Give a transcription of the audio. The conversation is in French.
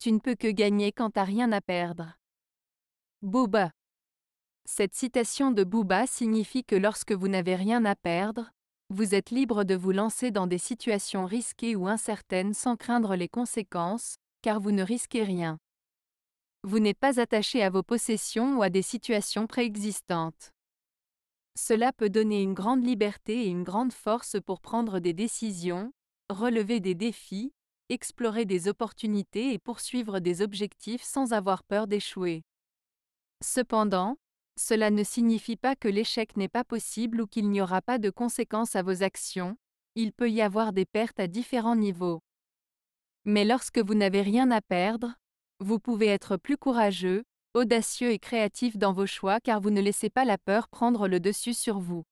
Tu ne peux que gagner quand t'as rien à perdre. Boba. Cette citation de Booba signifie que lorsque vous n'avez rien à perdre, vous êtes libre de vous lancer dans des situations risquées ou incertaines sans craindre les conséquences, car vous ne risquez rien. Vous n'êtes pas attaché à vos possessions ou à des situations préexistantes. Cela peut donner une grande liberté et une grande force pour prendre des décisions, relever des défis, explorer des opportunités et poursuivre des objectifs sans avoir peur d'échouer. Cependant, cela ne signifie pas que l'échec n'est pas possible ou qu'il n'y aura pas de conséquences à vos actions, il peut y avoir des pertes à différents niveaux. Mais lorsque vous n'avez rien à perdre, vous pouvez être plus courageux, audacieux et créatif dans vos choix car vous ne laissez pas la peur prendre le dessus sur vous.